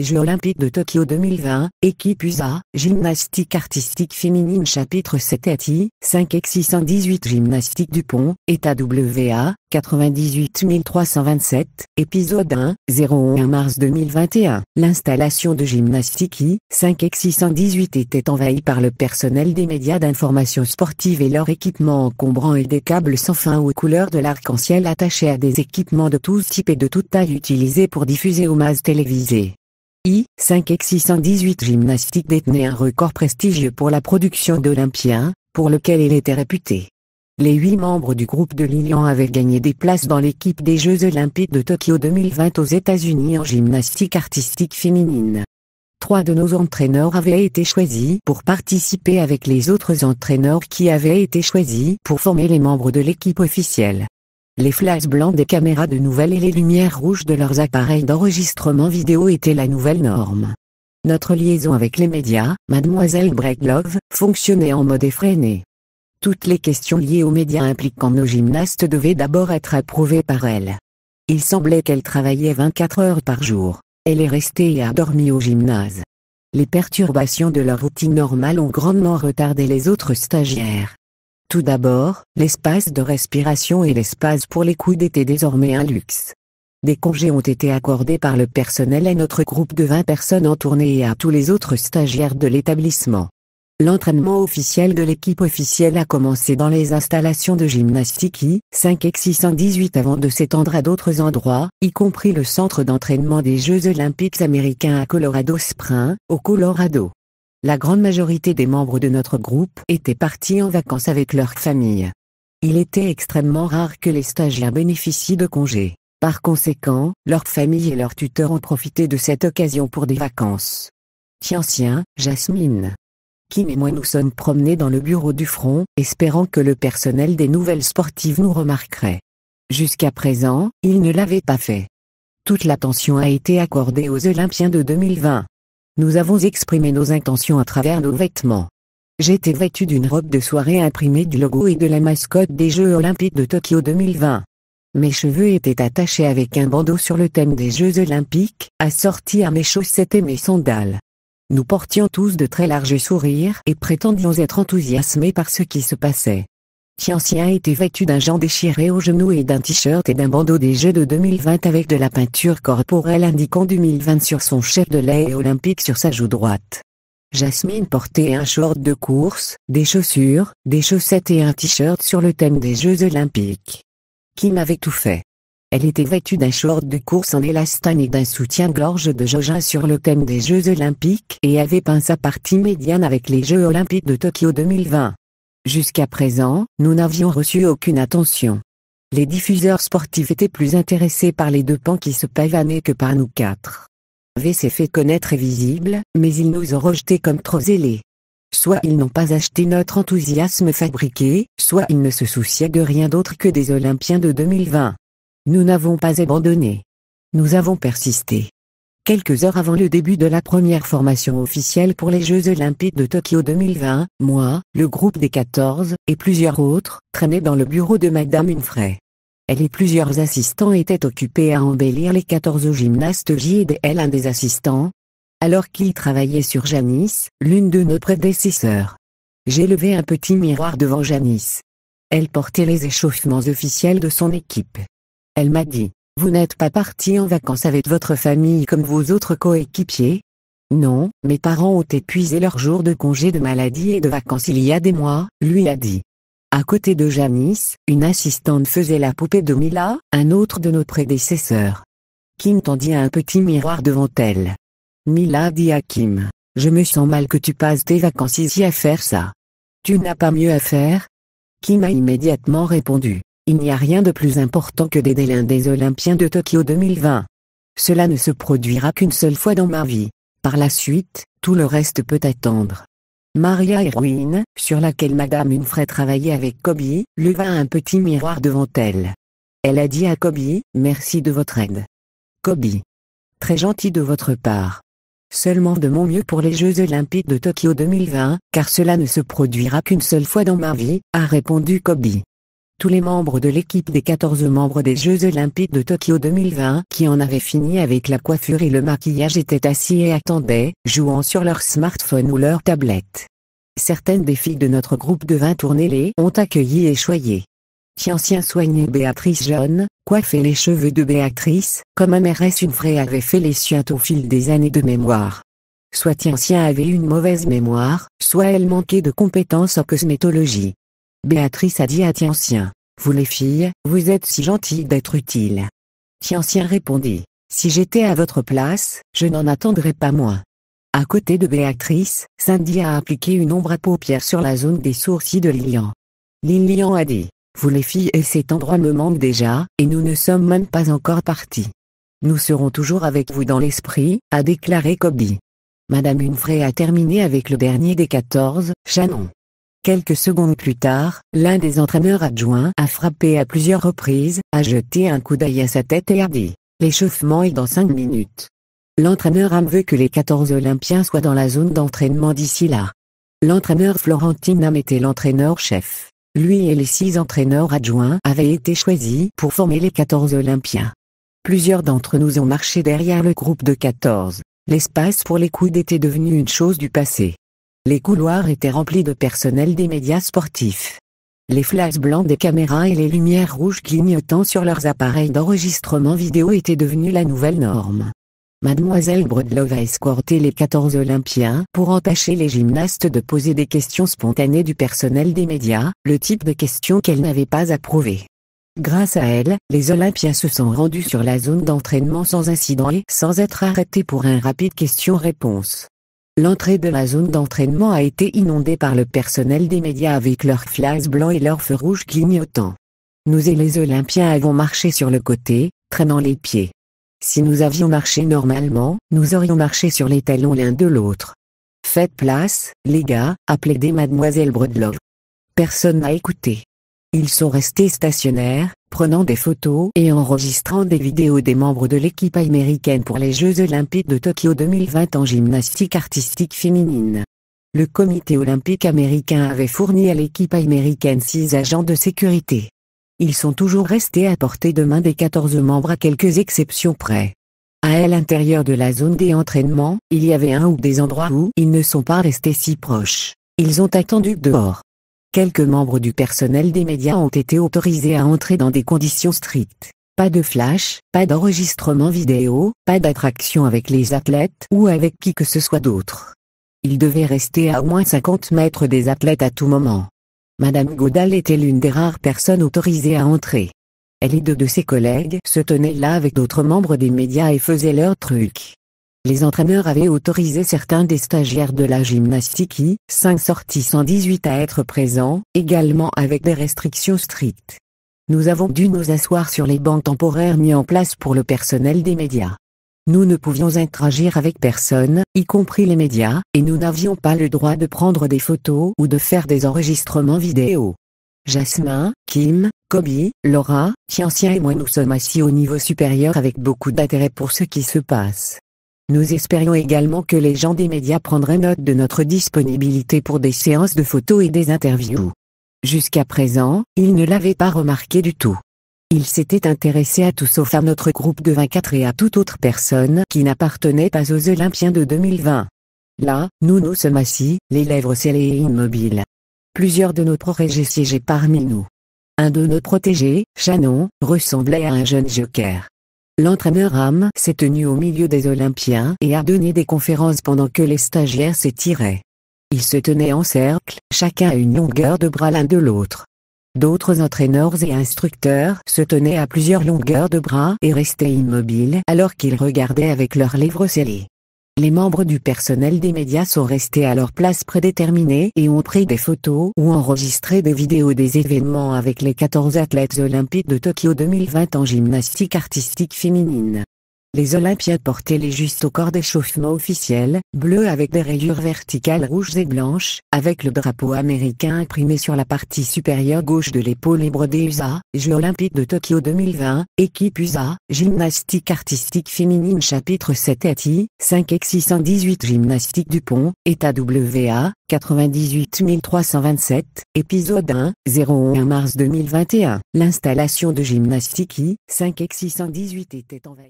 Jeux Olympiques de Tokyo 2020, équipe USA, gymnastique artistique féminine chapitre 7 ATI, 5 x 618 gymnastique Pont état WA, 98327, épisode 1, 01 mars 2021. L'installation de gymnastique I, 5 x 618 était envahie par le personnel des médias d'information sportive et leur équipement encombrant et des câbles sans fin aux couleurs de l'arc-en-ciel attachés à des équipements de tous types et de toutes tailles utilisés pour diffuser aux masses télévisées. I-5X618 Gymnastique détenait un record prestigieux pour la production d'Olympiens, pour lequel il était réputé. Les huit membres du groupe de Lilian avaient gagné des places dans l'équipe des Jeux Olympiques de Tokyo 2020 aux États-Unis en gymnastique artistique féminine. Trois de nos entraîneurs avaient été choisis pour participer avec les autres entraîneurs qui avaient été choisis pour former les membres de l'équipe officielle les flashs blancs des caméras de nouvelles et les lumières rouges de leurs appareils d'enregistrement vidéo étaient la nouvelle norme. Notre liaison avec les médias, Mademoiselle Breglove, fonctionnait en mode effréné. Toutes les questions liées aux médias impliquant nos gymnastes devaient d'abord être approuvées par elle. Il semblait qu'elle travaillait 24 heures par jour. Elle est restée et a dormi au gymnase. Les perturbations de leur routine normale ont grandement retardé les autres stagiaires. Tout d'abord, l'espace de respiration et l'espace pour les coudes étaient désormais un luxe. Des congés ont été accordés par le personnel à notre groupe de 20 personnes en tournée et à tous les autres stagiaires de l'établissement. L'entraînement officiel de l'équipe officielle a commencé dans les installations de gymnastique I5 et 618 avant de s'étendre à d'autres endroits, y compris le centre d'entraînement des Jeux Olympiques américains à Colorado Springs, au Colorado la grande majorité des membres de notre groupe étaient partis en vacances avec leur famille. Il était extrêmement rare que les stagiaires bénéficient de congés. Par conséquent, leurs familles et leurs tuteurs ont profité de cette occasion pour des vacances. Tiancien, Jasmine. Kim et moi nous sommes promenés dans le bureau du front, espérant que le personnel des nouvelles sportives nous remarquerait. Jusqu'à présent, il ne l'avaient pas fait. Toute l'attention a été accordée aux Olympiens de 2020. Nous avons exprimé nos intentions à travers nos vêtements. J'étais vêtue d'une robe de soirée imprimée du logo et de la mascotte des Jeux Olympiques de Tokyo 2020. Mes cheveux étaient attachés avec un bandeau sur le thème des Jeux Olympiques, assorti à mes chaussettes et mes sandales. Nous portions tous de très larges sourires et prétendions être enthousiasmés par ce qui se passait ancien était vêtu d'un jean déchiré aux genoux et d'un t-shirt et d'un bandeau des Jeux de 2020 avec de la peinture corporelle indiquant 2020 sur son chef de lait olympique sur sa joue droite. Jasmine portait un short de course, des chaussures, des chaussettes et un t-shirt sur le thème des Jeux olympiques. Kim avait tout fait. Elle était vêtue d'un short de course en élastane et d'un soutien-gorge de Jojin sur le thème des Jeux olympiques et avait peint sa partie médiane avec les Jeux olympiques de Tokyo 2020. Jusqu'à présent, nous n'avions reçu aucune attention. Les diffuseurs sportifs étaient plus intéressés par les deux pans qui se pavanaient que par nous quatre. V s'est fait connaître et visible, mais ils nous ont rejetés comme trop zélés. Soit ils n'ont pas acheté notre enthousiasme fabriqué, soit ils ne se souciaient de rien d'autre que des Olympiens de 2020. Nous n'avons pas abandonné. Nous avons persisté. Quelques heures avant le début de la première formation officielle pour les Jeux Olympiques de Tokyo 2020, moi, le groupe des 14, et plusieurs autres, traînaient dans le bureau de Madame Humphrey. Elle et plusieurs assistants étaient occupés à embellir les 14 gymnastes J et un des assistants, alors qu'ils travaillaient sur Janice, l'une de nos prédécesseurs. J'ai levé un petit miroir devant Janice. Elle portait les échauffements officiels de son équipe. Elle m'a dit vous n'êtes pas parti en vacances avec votre famille comme vos autres coéquipiers Non, mes parents ont épuisé leurs jours de congé de maladie et de vacances il y a des mois, lui a dit. À côté de Janice, une assistante faisait la poupée de Mila, un autre de nos prédécesseurs. Kim tendit un petit miroir devant elle. Mila dit à Kim, je me sens mal que tu passes tes vacances ici à faire ça. Tu n'as pas mieux à faire Kim a immédiatement répondu, il n'y a rien de plus important que d'aider l'un des Olympiens de Tokyo 2020. Cela ne se produira qu'une seule fois dans ma vie. Par la suite, tout le reste peut attendre. Maria Heroine, sur laquelle Madame Winfrey travaillait avec Kobe, leva un petit miroir devant elle. Elle a dit à Kobe, merci de votre aide. Kobe. Très gentil de votre part. Seulement de mon mieux pour les Jeux Olympiques de Tokyo 2020, car cela ne se produira qu'une seule fois dans ma vie, a répondu Kobe tous les membres de l'équipe des 14 membres des Jeux Olympiques de Tokyo 2020 qui en avaient fini avec la coiffure et le maquillage étaient assis et attendaient, jouant sur leur smartphone ou leur tablette. Certaines des filles de notre groupe de 20 tournées les ont accueilli et choyées. Tiancien soignait Béatrice Jeune, coiffait les cheveux de Béatrice, comme MRS une vraie avait fait les siens au fil des années de mémoire. Soit Tiancien avait une mauvaise mémoire, soit elle manquait de compétences en cosmétologie. Béatrice a dit à Tiancien, Vous les filles, vous êtes si gentilles d'être utiles. » Tiancien répondit, « Si j'étais à votre place, je n'en attendrais pas moins. » À côté de Béatrice, Cindy a appliqué une ombre à paupières sur la zone des sourcils de Lilian. Lilian a dit, « Vous les filles et cet endroit me manque déjà, et nous ne sommes même pas encore partis. Nous serons toujours avec vous dans l'esprit, a déclaré Kobe. Madame Unfray a terminé avec le dernier des 14, Shannon. Quelques secondes plus tard, l'un des entraîneurs adjoints a frappé à plusieurs reprises, a jeté un coup d'œil à sa tête et a dit « L'échauffement est dans 5 minutes ». L'entraîneur Ham veut que les 14 Olympiens soient dans la zone d'entraînement d'ici là. L'entraîneur Florentin Ham était l'entraîneur-chef. Lui et les six entraîneurs adjoints avaient été choisis pour former les 14 Olympiens. Plusieurs d'entre nous ont marché derrière le groupe de 14. L'espace pour les coudes était devenu une chose du passé. Les couloirs étaient remplis de personnel des médias sportifs. Les flashs blancs des caméras et les lumières rouges clignotant sur leurs appareils d'enregistrement vidéo étaient devenus la nouvelle norme. Mademoiselle Brodlov a escorté les 14 Olympiens pour empêcher les gymnastes de poser des questions spontanées du personnel des médias, le type de questions qu'elle n'avait pas approuvées. Grâce à elle, les Olympiens se sont rendus sur la zone d'entraînement sans incident et sans être arrêtés pour un rapide question-réponse. L'entrée de la zone d'entraînement a été inondée par le personnel des médias avec leurs flags blancs et leurs feux rouges clignotants. Nous et les Olympiens avons marché sur le côté, traînant les pieds. Si nous avions marché normalement, nous aurions marché sur les talons l'un de l'autre. Faites place, les gars, a des mademoiselle Bredlove. Personne n'a écouté. Ils sont restés stationnaires, prenant des photos et enregistrant des vidéos des membres de l'équipe américaine pour les Jeux Olympiques de Tokyo 2020 en gymnastique artistique féminine. Le comité olympique américain avait fourni à l'équipe américaine six agents de sécurité. Ils sont toujours restés à portée de main des 14 membres à quelques exceptions près. À l'intérieur de la zone des entraînements, il y avait un ou des endroits où ils ne sont pas restés si proches. Ils ont attendu dehors. Quelques membres du personnel des médias ont été autorisés à entrer dans des conditions strictes. Pas de flash, pas d'enregistrement vidéo, pas d'attraction avec les athlètes ou avec qui que ce soit d'autre. Ils devaient rester à au moins 50 mètres des athlètes à tout moment. Madame Godal était l'une des rares personnes autorisées à entrer. Elle et deux de ses collègues se tenaient là avec d'autres membres des médias et faisaient leur truc les entraîneurs avaient autorisé certains des stagiaires de la gymnastique I-5 sorties 118 à être présents, également avec des restrictions strictes. Nous avons dû nous asseoir sur les bancs temporaires mis en place pour le personnel des médias. Nous ne pouvions interagir avec personne, y compris les médias, et nous n'avions pas le droit de prendre des photos ou de faire des enregistrements vidéo. Jasmin, Kim, Kobe, Laura, Tiancien et moi nous sommes assis au niveau supérieur avec beaucoup d'intérêt pour ce qui se passe. Nous espérions également que les gens des médias prendraient note de notre disponibilité pour des séances de photos et des interviews. Jusqu'à présent, ils ne l'avaient pas remarqué du tout. Ils s'étaient intéressés à tout sauf à notre groupe de 24 et à toute autre personne qui n'appartenait pas aux Olympiens de 2020. Là, nous nous sommes assis, les lèvres scellées et immobiles. Plusieurs de nos protégés siégeaient parmi nous. Un de nos protégés, Shannon, ressemblait à un jeune joker. L'entraîneur Ham s'est tenu au milieu des Olympiens et a donné des conférences pendant que les stagiaires s'étiraient. Ils se tenaient en cercle, chacun à une longueur de bras l'un de l'autre. D'autres entraîneurs et instructeurs se tenaient à plusieurs longueurs de bras et restaient immobiles alors qu'ils regardaient avec leurs lèvres scellées. Les membres du personnel des médias sont restés à leur place prédéterminée et ont pris des photos ou enregistré des vidéos des événements avec les 14 athlètes olympiques de Tokyo 2020 en gymnastique artistique féminine. Les Olympiades portaient les justes au corps d'échauffement officiel, bleu avec des rayures verticales rouges et blanches, avec le drapeau américain imprimé sur la partie supérieure gauche de l'épaule et brodé USA, Jeux Olympiques de Tokyo 2020, équipe USA, gymnastique artistique féminine chapitre 7 ATI, 5 x 618 gymnastique Dupont, état WA, 98 327, épisode 1, 01 mars 2021. L'installation de gymnastique I, 5 x 618 était en veille.